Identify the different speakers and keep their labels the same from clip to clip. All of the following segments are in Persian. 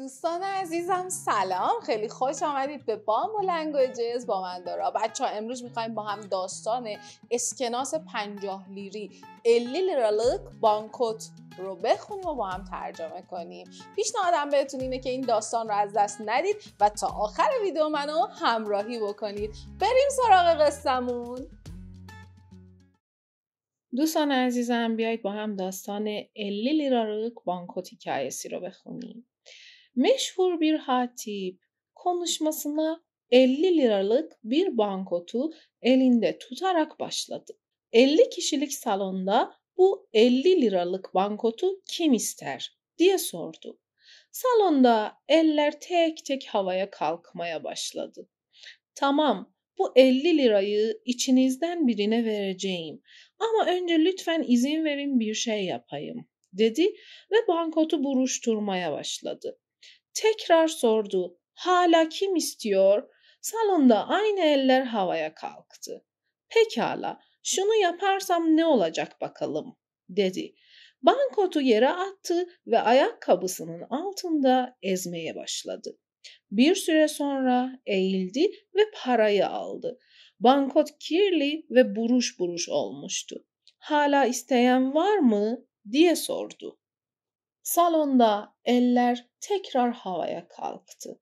Speaker 1: دوستان عزیزم سلام خیلی خوش آمدید به بام و لنگویجز با من دارا بچه ها امروز میخوایم با هم داستان اسکناس پنجاه لیری الی رالک بانکوت رو بخونیم و با هم ترجمه کنیم پیشنهادم بهتون اینه که این داستان رو از دست ندید و تا آخر ویدیو منو همراهی بکنید بریم سراغ قصهمون دوستان عزیزم بیایید با هم داستان الی لیرالک بانکوتی کایسی رو بخونیم meşhur bir hatip konuşmasına 50 liralık bir bankotu elinde tutarak başladı. 50 kişilik salonda bu 50 liralık bankotu kim ister diye sordu. Salonda eller tek tek havaya kalkmaya başladı. Tamam, bu 50 lirayı içinizden birine vereceğim ama önce lütfen izin verin bir şey yapayım dedi ve bankotu buruşturmaya başladı. Tekrar sordu. Hala kim istiyor? Salonda aynı eller havaya kalktı. Pekala, şunu yaparsam ne olacak bakalım, dedi. Bankotu yere attı ve ayakkabısının altında ezmeye başladı. Bir süre sonra eğildi ve parayı aldı. Bankot kirli ve buruş buruş olmuştu. Hala isteyen var mı diye sordu. Salonda eller tekrar havaya kalktı.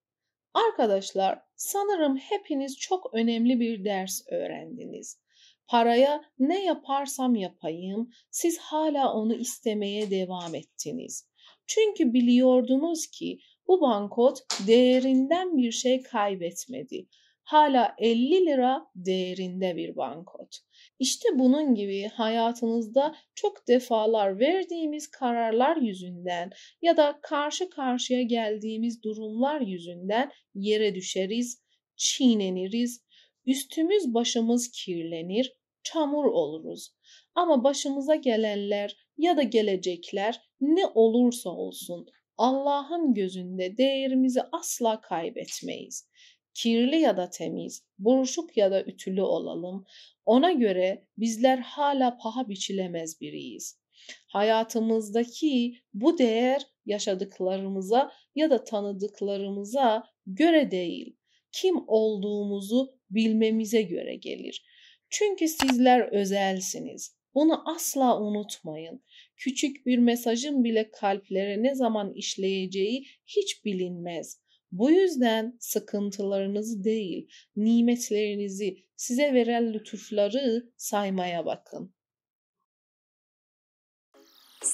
Speaker 1: Arkadaşlar, sanırım hepiniz çok önemli bir ders öğrendiniz. Paraya ne yaparsam yapayım, siz hala onu istemeye devam ettiniz. Çünkü biliyordunuz ki bu bankot değerinden bir şey kaybetmedi. Hala 50 lira değerinde bir bankot. İşte bunun gibi hayatınızda çok defalar verdiğimiz kararlar yüzünden ya da karşı karşıya geldiğimiz durumlar yüzünden yere düşeriz, çiğneniriz, üstümüz başımız kirlenir, çamur oluruz. Ama başımıza gelenler ya da gelecekler ne olursa olsun Allah'ın gözünde değerimizi asla kaybetmeyiz kirli ya da temiz, buruşuk ya da ütülü olalım. Ona göre bizler hala paha biçilemez biriyiz. Hayatımızdaki bu değer yaşadıklarımıza ya da tanıdıklarımıza göre değil, kim olduğumuzu bilmemize göre gelir. Çünkü sizler özelsiniz. Bunu asla unutmayın. Küçük bir mesajın bile kalplere ne zaman işleyeceği hiç bilinmez. Bu yüzden sıkıntılarınızı değil, nimetlerinizi, size veren lütufları saymaya bakın.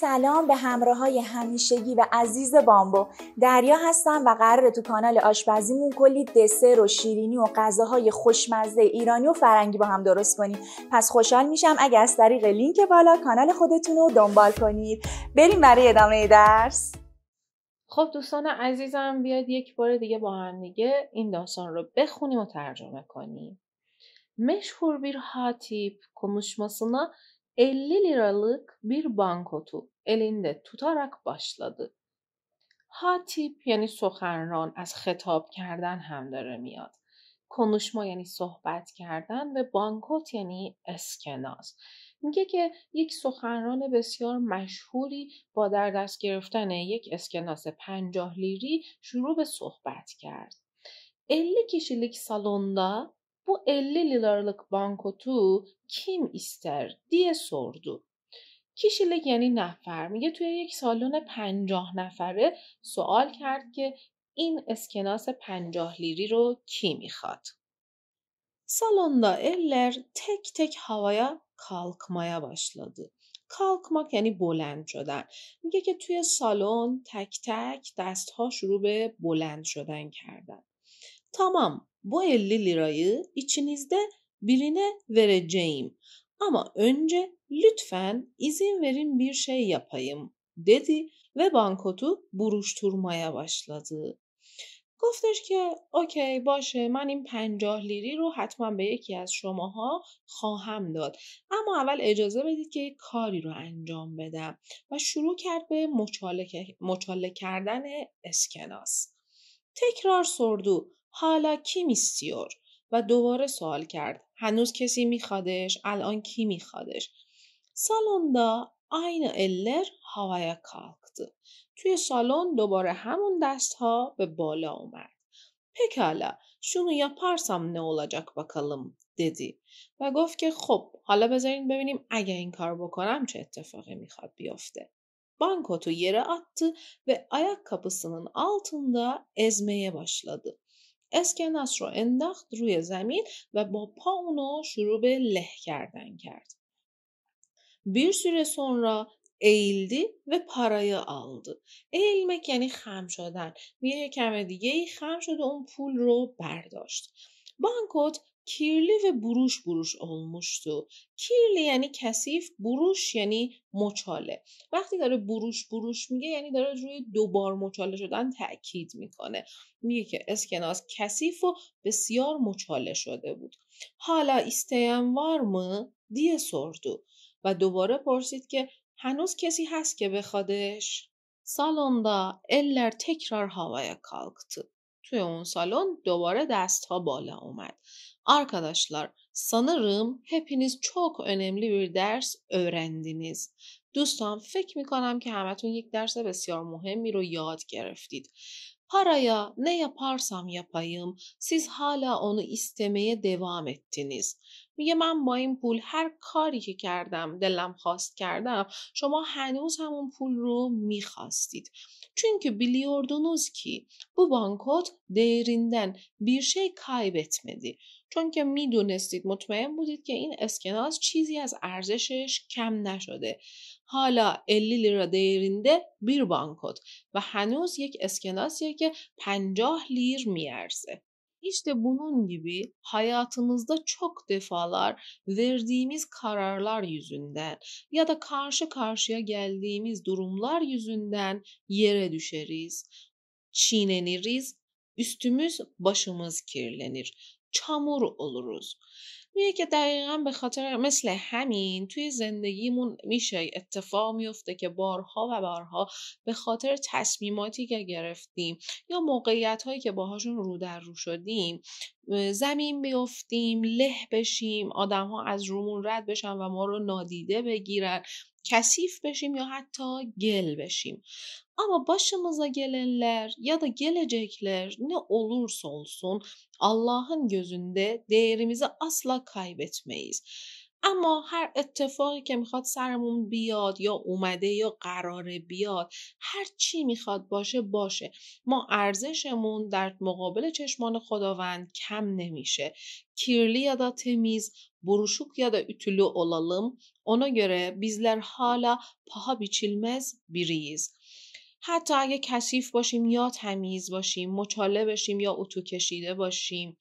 Speaker 1: سلام به همراه های همیشگی و عزیز بامبو دریا هستم و قرار تو کانال آشپزیمون کلی دسر و شیرینی و غذاهای خوشمزه ایرانی و فرنگی با هم درست کنیم پس خوشحال میشم اگر از طریق لینک بالا کانال خودتون رو دنبال کنید بریم برای ادامه درس خب دوستان عزیزم بیاید یک بار دیگه با هم دیگه این داستان رو بخونیم و ترجمه کنیم. مشهور بیر هاتیب کنوشماسنا 50 لیرالک بیر بانکوتو الینده توتارک باشلادی هاتیپ یعنی سخنران از خطاب کردن هم داره میاد. کنوشما یعنی صحبت کردن و بانکوت یعنی اسکناس. میگه که یک سخنران بسیار مشهوری با در دست گرفتن یک اسکناس پنجاه لیری شروع به صحبت کرد. 50 کیشیلیک سالوندا، بو 50 بانکو بانکوتو کیم ایستر دیه سردو؟ کشیلیک یعنی نفر میگه توی یک سالن پنجاه نفره سوال کرد که این اسکناس پنجاه لیری رو کی میخواد؟ سالوندا ایلر تک تک هوایا kalkmaya başladı. Kalkmak یعنی بلند شدن میگه که توی سالن تک تک دستهاش رو به بلند شدن کردن Tamam bu 50 lirayı içinizde birine vereceğim ama önce lütfen izin verin bir şey yapayım dedi ve bankotu buruşturmaya başladı. گفتش که اوکی باشه من این پنجاه لیری رو حتما به یکی از شماها خواهم داد اما اول اجازه بدید که یک کاری رو انجام بدم و شروع کرد به مچاله, کردن اسکناس تکرار سردو حالا کی میستیور و دوباره سوال کرد هنوز کسی میخوادش الان کی میخوادش سالوندا آین اللر هوای کاکت. توی سالن دوباره همون دستها به بالا اومد. پکالا یا yaparsam نه olacak bakalım دیدی و گفت که خب حالا بذارین ببینیم اگه این کار بکنم چه اتفاقی میخواد بیفته. یره yere و ve ayakkabısının altında ezmeye başladı. اسکناس رو انداخت روی زمین و با پا اونو شروع به له کردن کرد. بیر süre sonra ایلدی و پارای آلد ایلمک یعنی خم شدن. یه کم دیگه ای خم شد و اون پول رو برداشت. بانکوت کیرلی و بروش بروش olmuştu. کیرلی یعنی کثیف، بروش یعنی مچاله. وقتی داره بروش بروش میگه یعنی داره روی دوبار مچاله شدن تاکید میکنه. میگه که اسکناس کثیف و بسیار مچاله شده بود. حالا استیانوار ما دیه سردو. و دوباره پرسید که Henüz kesi has ki bekadış. Salonda eller tekrar havaya kalktı. Tüy on salon duvara dest ha bala umed. Arkadaşlar sanırım hepiniz çok önemli bir ders öğrendiniz. دوستان فکر میکنم که همتون یک درس بسیار مهمی رو یاد گرفتید. Paraya ne yaparsam yapayım siz hala onu istemeye devam ettiniz. میگه من با این پول هر کاری که کردم دلم خواست کردم شما هنوز همون پول رو میخواستید که کی کی بو بانکوت دیریندن bir şey kaybetmedi. چون که میدونستید مطمئن بودید که این اسکناس چیزی از ارزشش کم نشده حالا 50 لیرا دیرینده بیر بانکوت و هنوز یک اسکناسیه که 50 لیر میارزه İşte bunun gibi hayatımızda çok defalar verdiğimiz kararlar yüzünden ya da karşı karşıya geldiğimiz durumlar yüzünden yere düşeriz, çiğneniriz, üstümüz başımız kirlenir, çamur oluruz. میگه که دقیقا به خاطر مثل همین توی زندگیمون میشه اتفاق میفته که بارها و بارها به خاطر تصمیماتی که گرفتیم یا موقعیت هایی که باهاشون رو در رو شدیم زمین بیفتیم له بشیم آدم ها از رومون رد بشن و ما رو نادیده بگیرن kesif bişim ya hatta gel bişim. Ama başımıza gelenler ya da gelecekler ne olursa olsun Allah'ın gözünde değerimizi asla kaybetmeyiz. اما هر اتفاقی که میخواد سرمون بیاد یا اومده یا قراره بیاد هر چی میخواد باشه باشه ما ارزشمون در مقابل چشمان خداوند کم نمیشه کیرلی یا دا تمیز بروشوک یا دا ütülü olalım. Ona گره bizler hala paha biçilmez حتی اگه کثیف باشیم یا تمیز باشیم مچاله باشیم یا اتو کشیده باشیم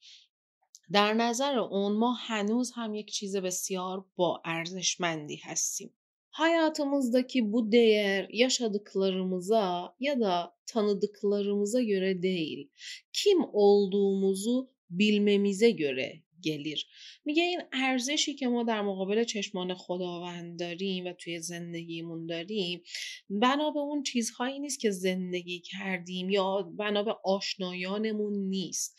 Speaker 1: در نظر اون ما هنوز هم یک چیز بسیار با ارزشمندی هستیم. Hayatımızdaki bu یا yaşadıklarımıza یا da tanıdıklarımıza göre değil, kim olduğumuzu bilmemize göre گلیر میگه این ارزشی که ما در مقابل چشمان خداوند داریم و توی زندگیمون داریم بنا به اون چیزهایی نیست که زندگی کردیم یا بنا به آشنایانمون نیست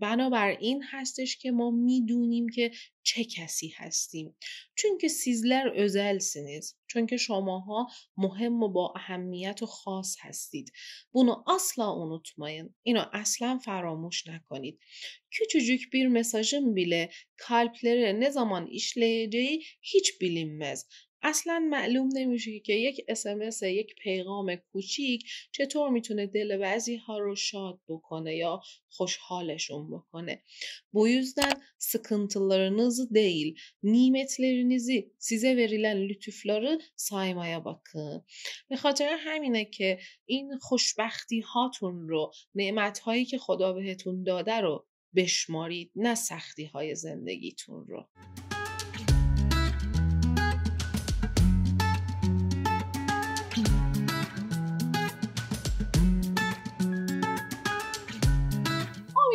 Speaker 1: بنابراین هستش که ما میدونیم که چه کسی هستیم چون که سیزلر سینیز چون که شماها مهم و با اهمیت و خاص هستید بونو اصلا اونوتماین اینو اصلا فراموش نکنید küçücük بیله، مساجم نه زمان ایش ایشلیجهی هیچ بیلیم مز اصلا معلوم نمیشه که یک اسمس یک پیغام کوچیک چطور میتونه دل بعضی ها رو شاد بکنه یا خوشحالشون بکنه. بویوزدن yüzden دیل değil, nimetlerinizi سیزه verilen lütufları saymaya bakın. به خاطر همینه که این خوشبختی هاتون رو نعمت هایی که خدا بهتون داده رو بشمارید نه سختی های زندگیتون رو.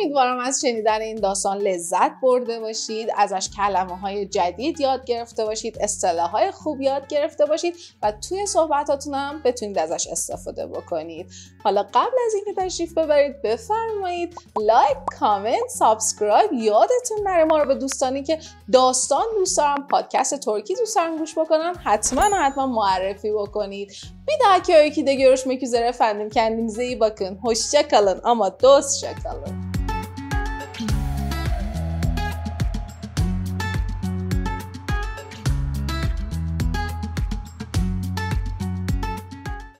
Speaker 1: امیدوارم از شنیدن این داستان لذت برده باشید ازش کلمه های جدید یاد گرفته باشید اصطلاح های خوب یاد گرفته باشید و توی صحبتاتون هم بتونید ازش استفاده بکنید حالا قبل از اینکه تشریف ببرید بفرمایید لایک کامنت سابسکرایب یادتون نره ما رو به دوستانی که داستان دوست پادکست ترکی دوست گوش بکنن حتما حتما معرفی بکنید که dahaki که görüşmek üzere efendim kendinize iyi bakın hoşça kalın ama